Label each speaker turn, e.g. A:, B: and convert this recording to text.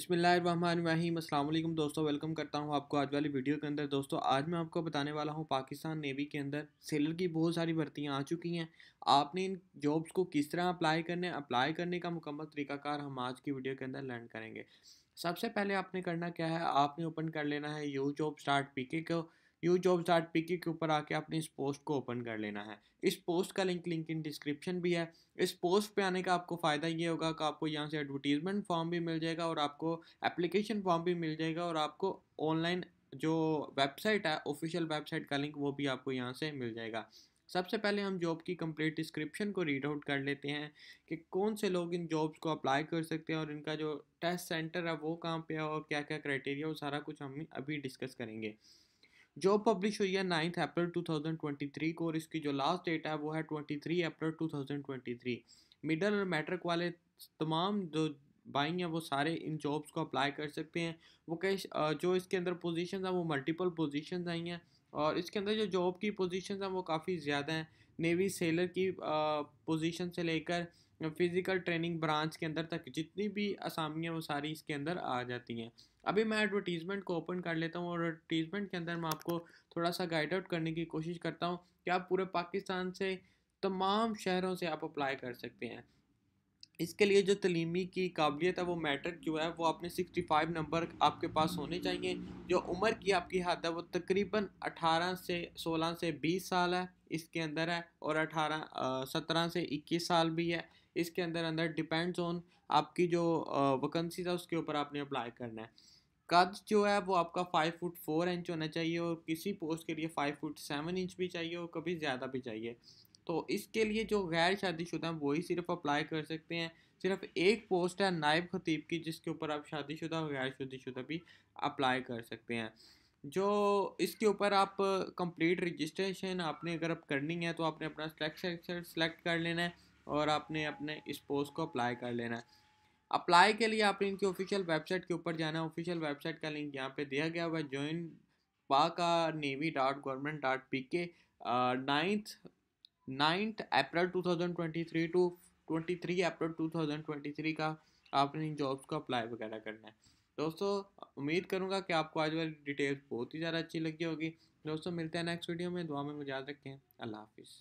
A: बसमीम असल दोस्तों वेलकम करता हूं आपको आज वाली वीडियो के अंदर दोस्तों आज मैं आपको बताने वाला हूं पाकिस्तान नेवी के अंदर सेलर की बहुत सारी भर्तियां आ चुकी हैं आपने इन जॉब्स को किस तरह अप्लाई करने अप्लाई करने का मुकम्मल तरीकाकार हम आज की वीडियो के अंदर लर्न करेंगे सबसे पहले आपने करना क्या है आपने ओपन कर लेना है यू जॉब स्टार्ट पी को you jobs art P K ऊपर आके अपने इस पोस्ट को ओपन कर लेना है इस पोस्ट का लिंक लिंक इन डिस्क्रिप्शन भी है इस पोस्ट पे आने का आपको फ़ायदा ये होगा कि आपको यहाँ से एडवर्टीजमेंट फॉर्म भी मिल जाएगा और आपको एप्लीकेशन फॉर्म भी मिल जाएगा और आपको ऑनलाइन जो वेबसाइट है ऑफिशियल वेबसाइट का लिंक वो भी आपको यहाँ से मिल जाएगा सबसे पहले हम जॉब की कंप्लीट डिस्क्रिप्शन को रीड आउट कर लेते हैं कि कौन से लोग इन जॉब्स को अप्लाई कर सकते हैं और इनका जो टेस्ट सेंटर है वो कहाँ पे है और क्या क्या क्राइटेरिया वो सारा कुछ हम अभी डिस्कस करेंगे जॉब पब्लिश हुई है नाइन्थ अप्रैल 2023 को और इसकी जो लास्ट डेट है वो है 23 अप्रैल 2023 मिडल और मैट्रिक वाले तमाम जो बाइंग हैं वो सारे इन जॉब्स को अप्लाई कर सकते हैं वो कैश जो इसके अंदर पोजिशन हैं वो मल्टीपल पोजिशन आई हैं और इसके अंदर जो जॉब की पोजिशन हैं वो काफ़ी ज़्यादा हैं नेवी सेलर की पोजीशन से लेकर फिज़िकल ट्रेनिंग ब्रांच के अंदर तक जितनी भी आसामियाँ वो सारी इसके अंदर आ जाती हैं अभी मैं एडवर्टीज़मेंट को ओपन कर लेता हूँ और एडवर्टीज़मेंट के अंदर मैं आपको थोड़ा सा गाइड आउट करने की कोशिश करता हूँ कि आप पूरे पाकिस्तान से तमाम शहरों से आप अप्लाई कर सकते हैं इसके लिए जो तलीमी की काबिलियत है वो मैट्रिक जो है वो आपने 65 नंबर आपके पास होने चाहिए जो उम्र की आपकी हद है वो तकरीबन 18 से 16 से 20 साल है इसके अंदर है और 18 17 से 21 साल भी है इसके अंदर अंदर डिपेंड्स ऑन आपकी जो वैकेंसीज है उसके ऊपर आपने अप्लाई करना है कद जो है वो आपका फाइव फुट फोर इंच होना चाहिए और किसी पोस्ट के लिए फाइव फुट सेवन इंच भी चाहिए और कभी ज़्यादा भी चाहिए तो इसके लिए जो गैर शादीशुदा हैं वही सिर्फ अप्लाई कर सकते हैं सिर्फ एक पोस्ट है नायब खतीब की जिसके ऊपर आप शादीशुदा और गैर शादीशुदा भी अप्लाई कर सकते हैं जो इसके ऊपर आप कंप्लीट रजिस्ट्रेशन आपने अगर आप करनी है तो आपने अपना सेलेक्ट कर लेना है और आपने अपने इस पोस्ट को अप्लाई कर लेना है अप्लाई के लिए आपने इनकी ऑफिशियल वेबसाइट के ऊपर जाना है ऑफिशियल वेबसाइट का लिंक यहाँ पे दिया गया हुआ है join pak navy dot government dot P K ninth ninth April two thousand twenty three two twenty three April two thousand twenty three का आपने इन जॉब्स को अप्लाई वगैरह करना है दोस्तों उम्मीद करूँगा कि आपको आज वाली डिटेल्स बहुत ही ज़्यादा अच्छी लगी होगी दोस्तों मिलते हैं नेक्स्ट वीडियो में दुआ में मुझे याद रखें अल्लाह हाफिज़